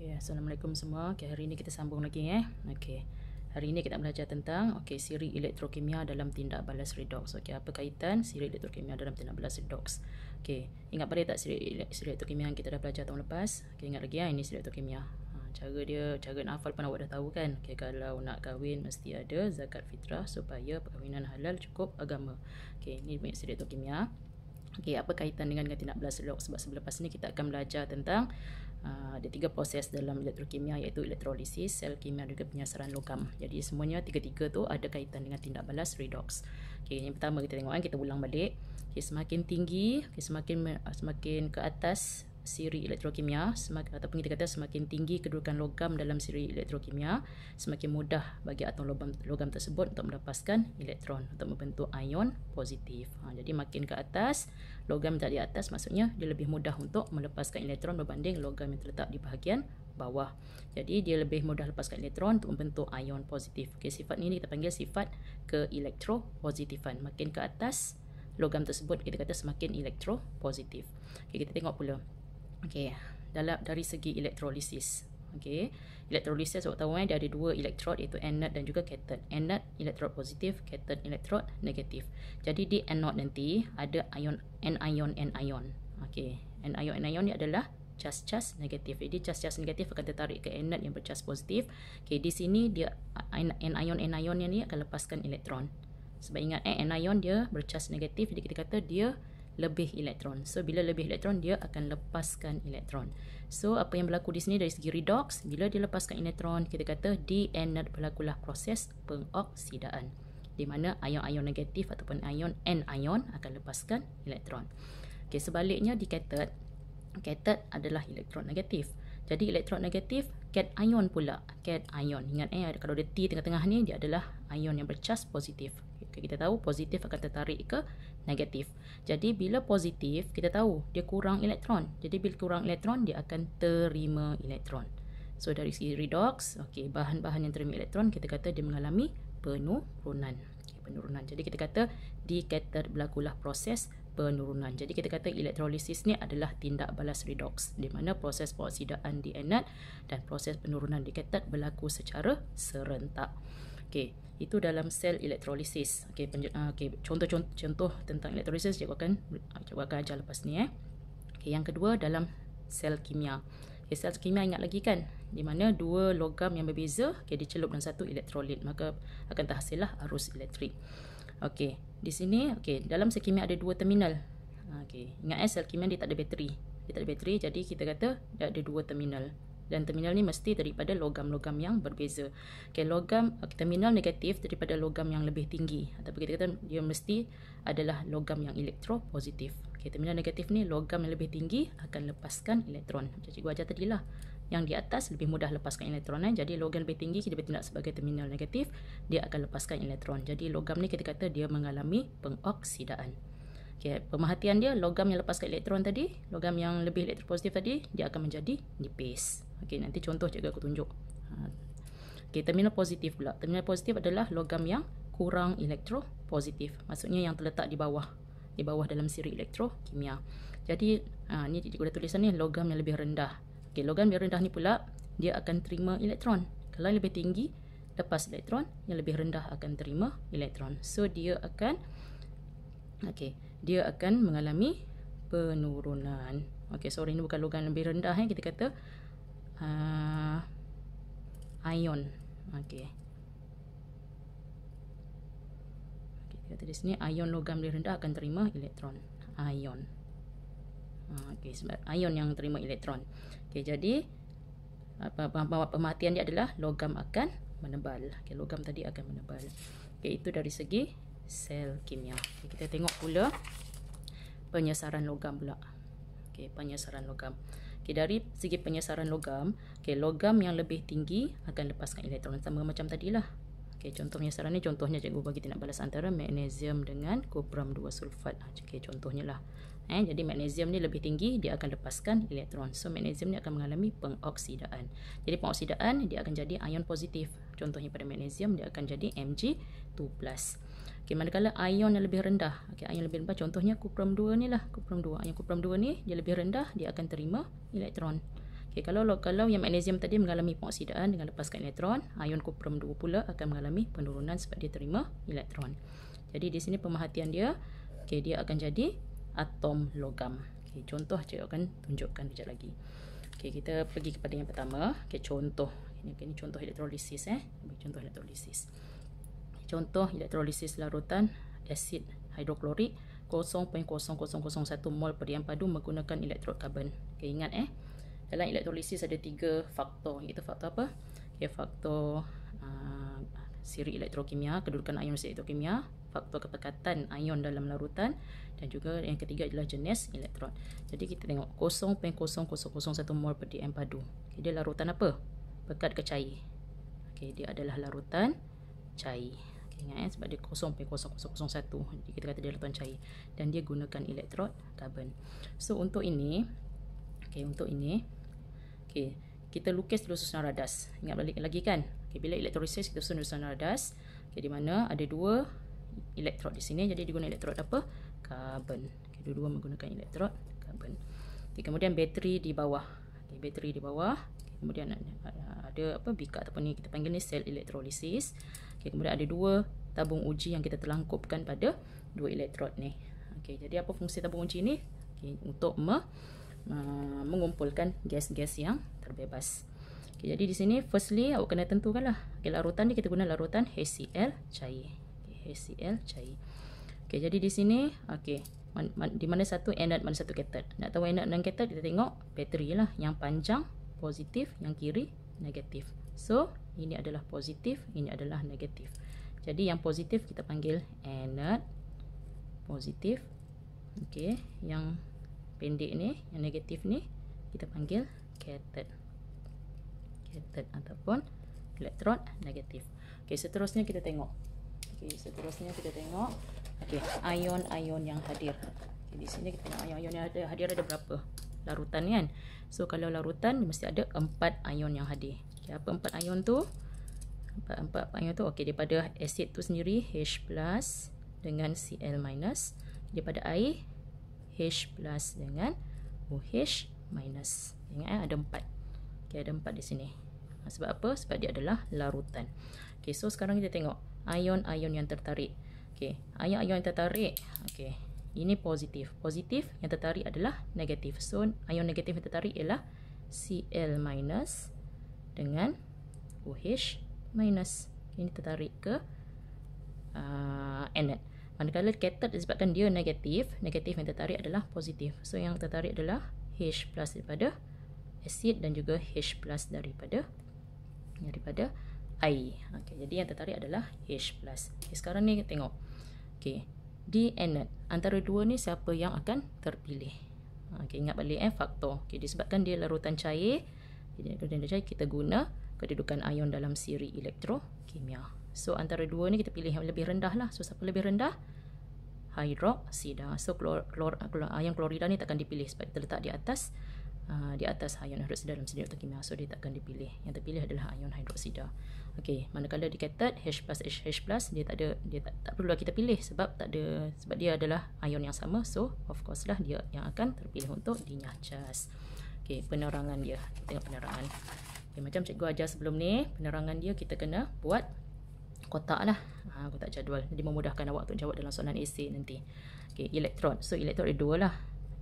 Okay, assalamualaikum semua. Okay, hari ini kita sambung lagi eh. Okey, hari ini kita belajar tentang okey siri elektrokimia dalam tindak balas redox. Okey, apa kaitan siri elektrokimia dalam tindak balas redox? Okey, ingat balik tak siri, elektrokimia yang kita dah belajar tahun lepas? Okey, ingat lagi ya ini siri elektrokimia. Ha, cara dia, cara nak hafal pun awak dah tahu kan? Okey, kalau nak kahwin mesti ada zakat fitrah supaya perkahwinan halal cukup agama. Okey, ini punya siri elektrokimia. Okey, apa kaitan dengan tindak balas redox? Sebab sebelum lepas ni kita akan belajar tentang Ah, ada tiga proses dalam elektrokimia iaitu elektrolisis, sel kimia dan juga penyiasaran logam. Jadi semuanya tiga-tiga tu ada kaitan dengan tindak balas redox. Okey, yang pertama kita tengok kan kita ulang balik. Okay, semakin tinggi, okay, semakin ah, semakin ke atas siri elektrokimia semakin ataupun kita kata semakin tinggi kedudukan logam dalam siri elektrokimia semakin mudah bagi atom logam, logam tersebut untuk melepaskan elektron untuk membentuk ion positif. Ha, jadi makin ke atas logam yang tak di atas maksudnya dia lebih mudah untuk melepaskan elektron berbanding logam yang terletak di bahagian bawah. Jadi dia lebih mudah lepaskan elektron untuk membentuk ion positif. Okay, sifat ini kita panggil sifat keelektropositifan. Makin ke atas logam tersebut kita kata semakin elektropositif. Okay, kita tengok pula. Okey, dalam dari segi elektrolisis. Okey. Elektrolisis awak tahu kan dia ada dua elektrod iaitu anode dan juga cathode. Anode elektrod positif, cathode elektrod negatif. Jadi di anode nanti ada ion anion anion. Okey. Anion anion ni adalah cas-cas negatif. Jadi cas-cas negatif akan tertarik ke anode yang bercas positif. Okey, di sini dia anion anion ni akan lepaskan elektron. Sebab ingat eh anion dia bercas negatif jadi kita kata dia lebih elektron. So bila lebih elektron dia akan lepaskan elektron. So apa yang berlaku di sini dari segi redox bila dia lepaskan elektron kita kata di anode berlakulah proses pengoksidaan di mana ion-ion negatif ataupun ion anion akan lepaskan elektron. Okey sebaliknya di cathode cathode adalah elektron negatif. Jadi elektron negatif cation ion pula cation ion ingat eh kalau dia T tengah-tengah ni dia adalah ion yang bercas positif macam kita tahu positif akan tertarik ke negatif. Jadi bila positif kita tahu dia kurang elektron. Jadi bila kurang elektron dia akan terima elektron. So dari segi redox, okey bahan-bahan yang terima elektron kita kata dia mengalami penurunan. penurunan. Jadi kita kata di kater berlakulah proses penurunan. Jadi kita kata elektrolisis ni adalah tindak balas redox di mana proses peroksidaan di anat dan proses penurunan di kated berlaku secara serentak. Okey, itu dalam sel elektrolisis. Okey, uh, ah, okay, contoh, contoh tentang elektrolisis cikgu akan ah, cikgu akan ajar lepas ni eh. Okey, yang kedua dalam sel kimia. Okay, sel kimia ingat lagi kan? Di mana dua logam yang berbeza okay, dicelup dalam satu elektrolit. Maka akan terhasillah arus elektrik. Okey, di sini okey, dalam sel kimia ada dua terminal. Ah, okey, ingat eh sel kimia dia tak ada bateri. Dia tak ada bateri, jadi kita kata dia ada dua terminal dan terminal ni mesti daripada logam-logam yang berbeza. Okay, logam terminal negatif daripada logam yang lebih tinggi atau kita kata dia mesti adalah logam yang elektro positif. Okay, terminal negatif ni logam yang lebih tinggi akan lepaskan elektron. Macam cikgu ajar tadi lah. Yang di atas lebih mudah lepaskan elektron. Eh? Jadi logam lebih tinggi kita bertindak sebagai terminal negatif. Dia akan lepaskan elektron. Jadi logam ni kita kata dia mengalami pengoksidaan. Okay, pemerhatian dia logam yang lepaskan elektron tadi, logam yang lebih elektropositif tadi, dia akan menjadi nipis. Okey, nanti contoh cikgu aku tunjuk. Ha. Okey, terminal positif pula. Terminal positif adalah logam yang kurang elektro positif. Maksudnya yang terletak di bawah. Di bawah dalam siri elektro kimia. Jadi, ha, ni cikgu dah tulisan ni logam yang lebih rendah. Okey, logam yang rendah ni pula, dia akan terima elektron. Kalau yang lebih tinggi, lepas elektron, yang lebih rendah akan terima elektron. So, dia akan okey, dia akan mengalami penurunan. Okey, sorry ini bukan logam yang lebih rendah eh. Kita kata uh, ion okey okey kita di sini ion logam dia rendah akan terima elektron ion ah, okey sebab ion yang terima elektron okey jadi apa pematian dia adalah logam akan menebal okey logam tadi akan menebal okey itu dari segi sel kimia okay, kita tengok pula penyasaran logam pula okey penyasaran logam Okey, dari segi penyesaran logam, okay logam yang lebih tinggi akan lepaskan elektron sama macam tadilah. Okay contoh penyesaran ni contohnya cikgu bagi tindak balas antara magnesium dengan kopram 2 sulfat. Ah, okey, contohnya lah. Eh, jadi magnesium ni lebih tinggi, dia akan lepaskan elektron. So magnesium ni akan mengalami pengoksidaan. Jadi pengoksidaan dia akan jadi ion positif. Contohnya pada magnesium dia akan jadi Mg2+. Okey, manakala ion yang lebih rendah. Okey, ion yang lebih rendah contohnya kuprum 2 ni lah, kuprum 2. Ion kuprum 2 ni dia lebih rendah, dia akan terima elektron. Okey, kalau kalau yang magnesium tadi mengalami pengoksidaan dengan lepaskan elektron, ion kuprum 2 pula akan mengalami penurunan sebab dia terima elektron. Jadi di sini pemerhatian dia, okey dia akan jadi atom logam. Okey, contoh saya akan tunjukkan kejap lagi. Okey, kita pergi kepada yang pertama. Okey, contoh. Ini, ini contoh elektrolisis eh. Ini contoh elektrolisis. Contoh elektrolisis larutan asid hidroklorik 0.0001 mol perian padu menggunakan elektrod karbon. Okay, ingat eh. Dalam elektrolisis ada tiga faktor. Itu faktor apa? Okay, faktor uh, ah, siri elektrokimia, kedudukan ion siri elektrokimia, faktor kepekatan ion dalam larutan dan juga yang ketiga adalah jenis elektron. Jadi kita tengok 0.0001 mol per dm padu. Okay, dia larutan apa? Pekat ke cair? Okay, dia adalah larutan cair ingat eh, sebab dia kosong kosong 0.0001 jadi kita kata dia letupan cair dan dia gunakan elektrod karbon so untuk ini okay, untuk ini okay, kita lukis dulu susunan radas ingat balik lagi kan okay, bila elektrolisis kita susun susunan radas okay, di mana ada dua elektrod di sini jadi dia elektrod apa? karbon okay, dua-dua menggunakan elektrod karbon okay, kemudian bateri di bawah okay, bateri di bawah okay, kemudian ada apa bika ataupun ni kita panggil ni sel elektrolisis Okey, kemudian ada dua tabung uji yang kita terlangkupkan pada dua elektrod ni. Okey, jadi apa fungsi tabung uji ni? Okey, untuk me, uh, mengumpulkan gas-gas yang terbebas. Okey, jadi di sini firstly awak kena tentukanlah. Okey, larutan ni kita guna larutan HCl cair. Okey, HCl cair. Okey, jadi di sini okey Man, man, di mana satu anode mana satu kated nak tahu anode dan kated kita tengok bateri lah yang panjang positif yang kiri negatif So, ini adalah positif, ini adalah negatif. Jadi, yang positif kita panggil anode. Positif. Okey, yang pendek ni, yang negatif ni, kita panggil cathode. Cathode ataupun elektron negatif. Okey, seterusnya kita tengok. Okey, seterusnya kita tengok. Okey, ion-ion yang hadir. Okay, di sini kita tengok ion-ion yang hadir ada berapa larutan kan so kalau larutan mesti ada empat ion yang hadir apa ya, empat ion tu empat empat ion tu okey daripada asid tu sendiri H+ plus dengan Cl- minus daripada air H+ plus dengan OH- ingat eh, ada empat okey ada empat di sini ha, sebab apa sebab dia adalah larutan okey so sekarang kita tengok ion-ion yang tertarik okey ion-ion yang tertarik okey ini positif positif yang tertarik adalah negatif so ion negatif yang tertarik ialah Cl- minus dengan OH minus. Ini tertarik ke uh, ah, anode. Manakala cathode disebabkan dia negatif, negatif yang tertarik adalah positif. So yang tertarik adalah H plus daripada acid dan juga H plus daripada daripada air. Okay, jadi yang tertarik adalah H plus. Okay, sekarang ni tengok. Okay, di anode, antara dua ni siapa yang akan terpilih? Okay, ingat balik eh, faktor. Okay, disebabkan dia larutan cair, jadi kedudukan cair kita guna kedudukan ion dalam siri elektrokimia. So antara dua ni kita pilih yang lebih rendah lah. So siapa lebih rendah? Hidroksida. So klor, klor, ion klorida ni takkan dipilih sebab terletak di atas uh, di atas ion hidroksida dalam siri elektrokimia. So dia takkan dipilih. Yang terpilih adalah ion hidroksida. Okey, manakala di ketat H+ H+ dia tak ada dia tak, tak perlu kita pilih sebab tak ada sebab dia adalah ion yang sama. So of course lah dia yang akan terpilih untuk dinyacas. Okey, penerangan dia. Kita tengok penerangan. Okay, macam cikgu ajar sebelum ni, penerangan dia kita kena buat kotak lah. Ha, kotak jadual. Jadi memudahkan awak untuk jawab dalam soalan AC nanti. Okey, elektron. So, elektron ada dua lah.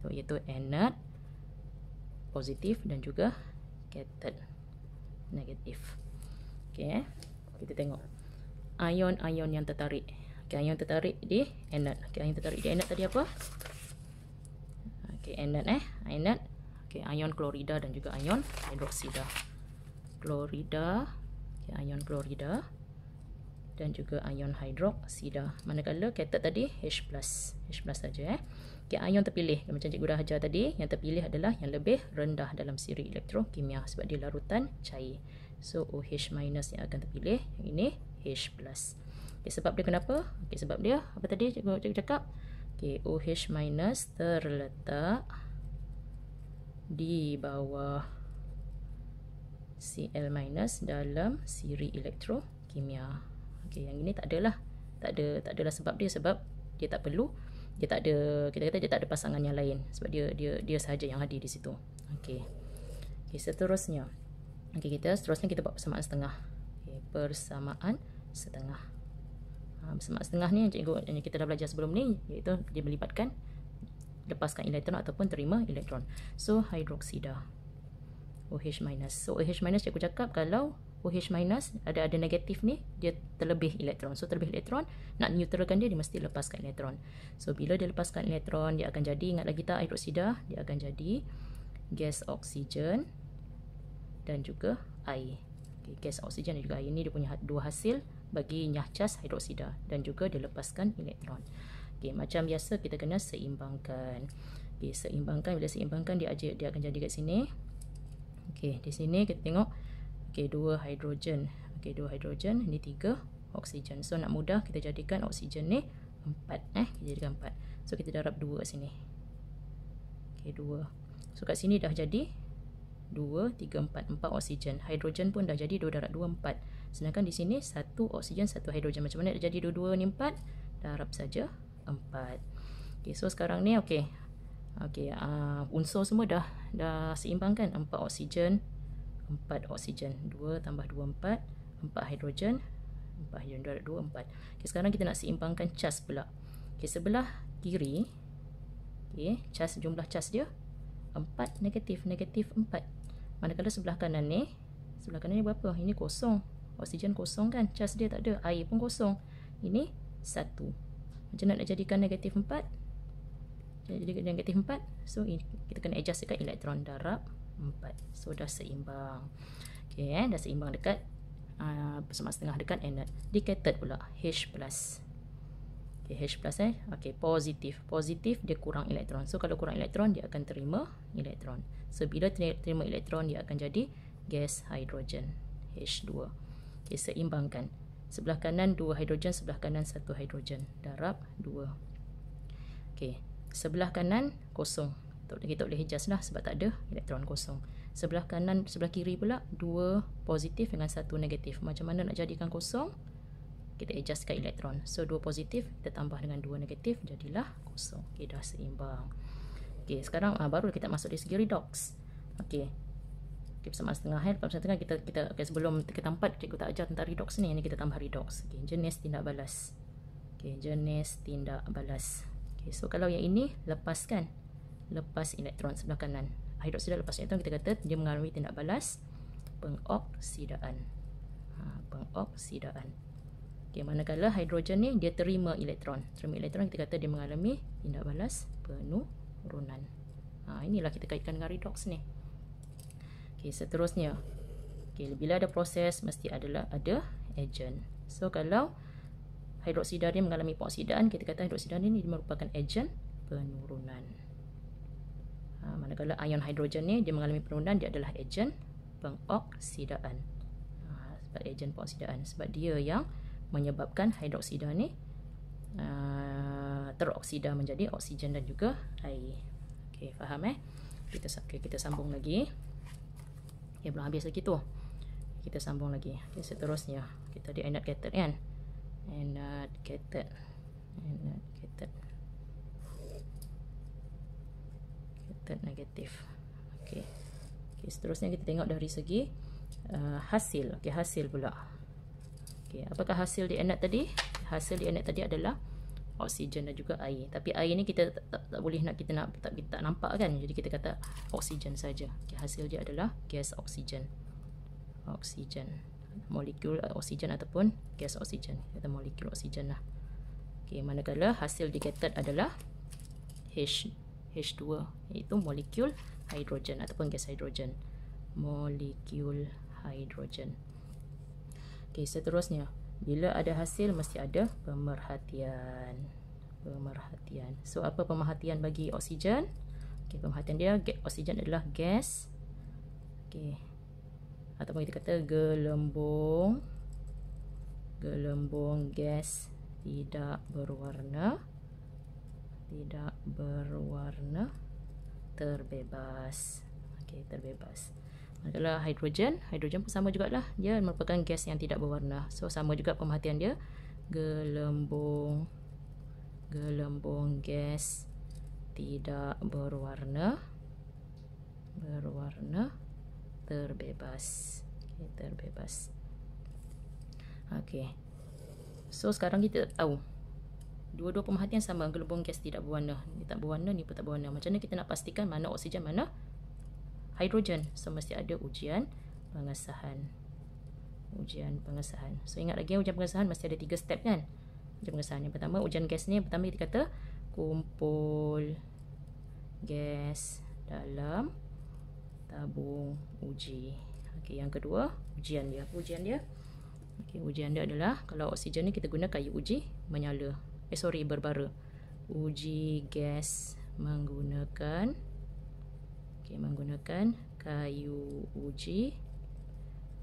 So, iaitu anode, positif dan juga cathode, negatif. Okey, eh. kita tengok. Ion-ion yang tertarik. Okey, ion tertarik di anode. Okey, ion tertarik di anode tadi apa? Okey, anode eh. Anode okay, ion klorida dan juga ion hidroksida klorida okay, ion klorida dan juga ion hidroksida manakala kated tadi H plus H plus saja eh okay, ion terpilih macam cikgu dah ajar tadi yang terpilih adalah yang lebih rendah dalam siri elektrokimia sebab dia larutan cair so OH minus yang akan terpilih yang ini H plus okay, sebab dia kenapa okay, sebab dia apa tadi cikgu, cakap okay, OH minus terletak di bawah Cl- dalam siri elektrokimia. Okey, yang ini tak adalah. Tak ada tak adalah sebab dia sebab dia tak perlu. Dia tak ada kita kata dia tak ada pasangan yang lain sebab dia dia dia sahaja yang hadir di situ. Okey. Okey, seterusnya. Okey, kita seterusnya kita buat persamaan setengah. Okey, persamaan setengah. Ha, persamaan setengah ni yang cikgu yang kita dah belajar sebelum ni iaitu dia melibatkan lepaskan elektron ataupun terima elektron. So hidroksida OH-. minus. So OH- minus, cikgu cakap kalau OH- minus ada ada negatif ni dia terlebih elektron. So terlebih elektron nak neutralkan dia dia mesti lepaskan elektron. So bila dia lepaskan elektron dia akan jadi ingat lagi tak hidroksida dia akan jadi gas oksigen dan juga air. Okay, gas oksigen dan juga air ini dia punya ha-, dua hasil bagi nyah cas hidroksida dan juga dia lepaskan elektron. Okey, macam biasa kita kena seimbangkan. Okey, seimbangkan bila seimbangkan dia aja dia akan jadi kat sini. Okey, di sini kita tengok okey dua hidrogen. Okey, dua hidrogen, ini tiga oksigen. So nak mudah kita jadikan oksigen ni empat eh, kita jadikan empat. So kita darab dua kat sini. Okey, dua. So kat sini dah jadi 2, 3, 4, 4 oksigen Hidrogen pun dah jadi 2 darab 2, 4 Sedangkan di sini 1 oksigen, 1 hidrogen Macam mana dia jadi 2, 2 ni 4 Darab saja empat. Okay, so sekarang ni okay. Okay, uh, unsur semua dah dah seimbang kan? Empat oksigen, empat oksigen. Dua tambah dua empat, empat hidrogen, empat hidrogen dua, dua empat. Okay, sekarang kita nak seimbangkan cas pula. Okay, sebelah kiri, okay, cas, jumlah cas dia, empat negatif, negatif empat. Manakala sebelah kanan ni, sebelah kanan ni berapa? Ini kosong. Oksigen kosong kan? Cas dia tak ada. Air pun kosong. Ini satu macam nak jadikan negatif 4 jadi negatif 4 so ini kita kena adjust dekat elektron darab 4 so dah seimbang okay, eh? dah seimbang dekat uh, sama setengah dekat anode decated pula H plus okay H plus eh ok positif positif dia kurang elektron so kalau kurang elektron dia akan terima elektron so bila terima elektron dia akan jadi gas hidrogen H2 Okay, seimbangkan sebelah kanan dua hidrogen, sebelah kanan satu hidrogen. Darab dua. Okey, sebelah kanan kosong. Tak kita boleh adjust lah sebab tak ada elektron kosong. Sebelah kanan, sebelah kiri pula dua positif dengan satu negatif. Macam mana nak jadikan kosong? Kita adjust elektron. So dua positif kita tambah dengan dua negatif jadilah kosong. Okey, dah seimbang. Okey, sekarang ah, baru kita masuk di segi redox. Okey, Okay, persamaan setengah eh. Persamaan setengah kita kita okay, sebelum kita tempat cikgu tak ajar tentang redox ni. Ini kita tambah redox. Okay, jenis tindak balas. Okay, jenis tindak balas. Okay, so kalau yang ini lepaskan. Lepas elektron sebelah kanan. Hidroksida lepas elektron kita kata dia mengalami tindak balas pengoksidaan. Ha, pengoksidaan. Okay, manakala hidrogen ni dia terima elektron. Terima elektron kita kata dia mengalami tindak balas penurunan. Ha, inilah kita kaitkan dengan redox ni. Okey, seterusnya. Okey, bila ada proses mesti adalah ada agent. So kalau hidroksida ni mengalami pengoksidaan, kita kata hidroksida ni dia merupakan agent penurunan. Ha, manakala ion hidrogen ni dia mengalami penurunan dia adalah agent pengoksidaan. Ha, sebab agent pengoksidaan sebab dia yang menyebabkan hidroksida ni ha, teroksida menjadi oksigen dan juga air. Okey, faham eh? Kita okay, kita sambung lagi. Okay, belum habis lagi tu Kita sambung lagi Okay, seterusnya Kita ada anode cathode kan Anode cathode Anode cathode Cathode negatif Okay Okay, seterusnya kita tengok dari segi uh, Hasil Okay, hasil pula Okay, apakah hasil di anode tadi? Hasil di anode tadi adalah oksigen dan juga air. Tapi air ni kita tak, tak, tak boleh nak kita nak tak kita tak nampak kan. Jadi kita kata oksigen saja. Okay, hasil dia adalah gas oksigen. Oksigen. Molekul eh, oksigen ataupun gas oksigen. Kita molekul oksigen lah. Okey, manakala hasil detected adalah H H2 iaitu molekul hidrogen ataupun gas hidrogen. Molekul hidrogen. Okey, seterusnya bila ada hasil mesti ada pemerhatian. Pemerhatian. So apa pemerhatian bagi oksigen? Okey, pemerhatian dia oksigen adalah gas. Okey. Ataupun kita kata gelembung gelembung gas tidak berwarna tidak berwarna terbebas. Okey, terbebas adalah hidrogen. Hidrogen pun sama juga lah. Dia merupakan gas yang tidak berwarna. So sama juga pemerhatian dia. Gelembung gelembung gas tidak berwarna berwarna terbebas. terbebas. Okay. So sekarang kita tahu dua-dua pemerhatian sama gelembung gas tidak berwarna. Dia tak berwarna ni pun tak berwarna. Macam mana kita nak pastikan mana oksigen mana hidrogen. So mesti ada ujian pengesahan. Ujian pengesahan. So ingat lagi ujian pengesahan mesti ada tiga step kan? Ujian pengesahan yang pertama, ujian gas ni yang pertama kita kata kumpul gas dalam tabung uji. Okey, yang kedua, ujian dia. Apa ujian dia? Okey, ujian dia adalah kalau oksigen ni kita guna kayu uji menyala. Eh sorry, berbara. Uji gas menggunakan okay, menggunakan kayu uji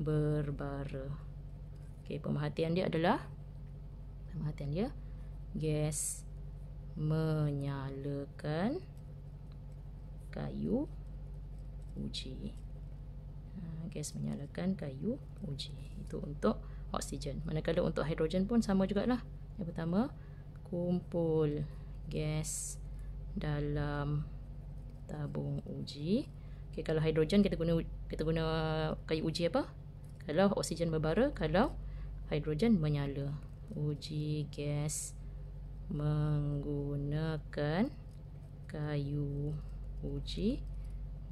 berbara okay, pemerhatian dia adalah pemerhatian dia gas menyalakan kayu uji ha, gas menyalakan kayu uji itu untuk oksigen manakala untuk hidrogen pun sama juga lah. yang pertama kumpul gas dalam tabung uji. Okey kalau hidrogen kita guna kita guna kayu uji apa? Kalau oksigen berbara, kalau hidrogen menyala. Uji gas menggunakan kayu uji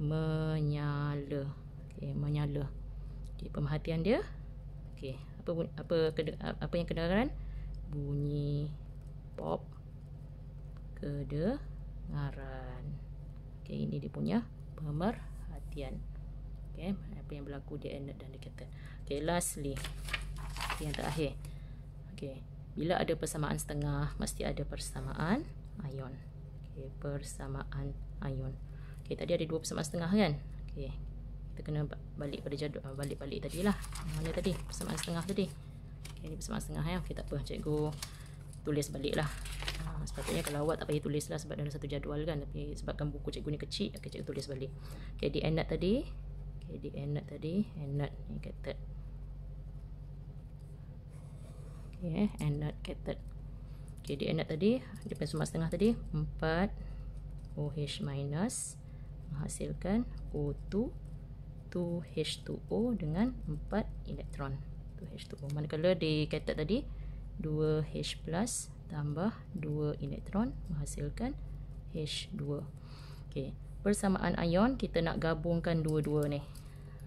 menyala. Okey, menyala. Okey, pemerhatian dia. Okey, apa apa apa yang kedengaran? Bunyi pop kedengaran. Okay, ini dia punya pemerhatian. Okay, apa yang berlaku dia ended dan dia kata. Okay, lastly. Yang terakhir. Okay, bila ada persamaan setengah, mesti ada persamaan ion. Okay, persamaan ion. Okay, tadi ada dua persamaan setengah kan? Okay, kita kena balik pada jadual ah, balik-balik tadi lah. Mana tadi? Persamaan setengah tadi. Okay, ini persamaan setengah ya. Okay, tak apa. Cikgu tulis balik lah. Ah, sepatutnya kalau awak tak payah tulis lah sebab dalam satu jadual kan tapi sebabkan buku cikgu ni kecil okay, cikgu tulis balik ok di end tadi ok di end note tadi end note ni kata ok eh end note kata ok di end note tadi di pensumat setengah tadi 4 OH minus menghasilkan O2 2H2O dengan 4 elektron 2H2O manakala di kata tadi 2H plus tambah 2 elektron menghasilkan H2. Okey, persamaan ion kita nak gabungkan dua-dua ni.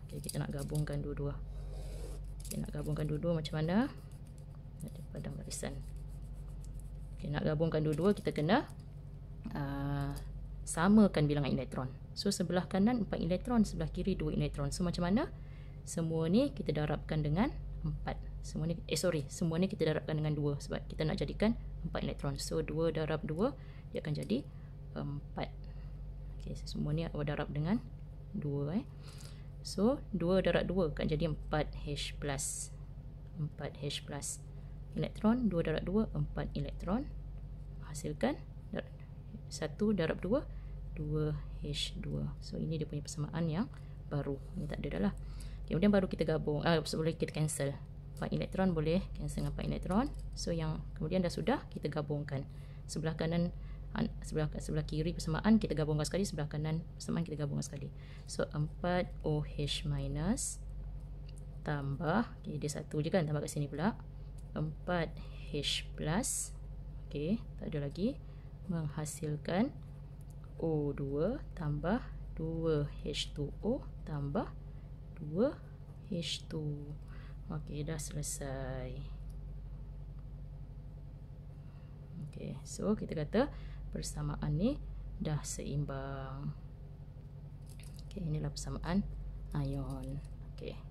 Okey, kita nak gabungkan dua-dua. Okay, nak gabungkan dua-dua macam mana? Nanti padang barisan. Okey, nak gabungkan dua-dua kita kena uh, samakan bilangan elektron. So sebelah kanan 4 elektron, sebelah kiri 2 elektron. So macam mana? Semua ni kita darabkan dengan 4 semua ni eh sorry semua ni kita darabkan dengan 2 sebab kita nak jadikan 4 elektron so 2 darab 2 dia akan jadi 4 um, okey so, semua ni awak darab dengan 2 eh so 2 darab 2 akan jadi 4 H plus 4 H plus elektron 2 darab 2 4 elektron hasilkan 1 darab 2 2 H2 so ini dia punya persamaan yang baru ni tak ada dah lah kemudian baru kita gabung ah uh, kita cancel 4 elektron boleh cancel dengan 4 elektron. So yang kemudian dah sudah kita gabungkan. Sebelah kanan sebelah sebelah kiri persamaan kita gabungkan sekali, sebelah kanan persamaan kita gabungkan sekali. So 4OH- tambah okay, dia satu je kan tambah kat sini pula. 4H+ plus, okey, tak ada lagi menghasilkan O2 tambah 2H2O tambah 2H2. Okey, dah selesai. Okey, so kita kata persamaan ni dah seimbang. Okey, inilah persamaan ion. Okey.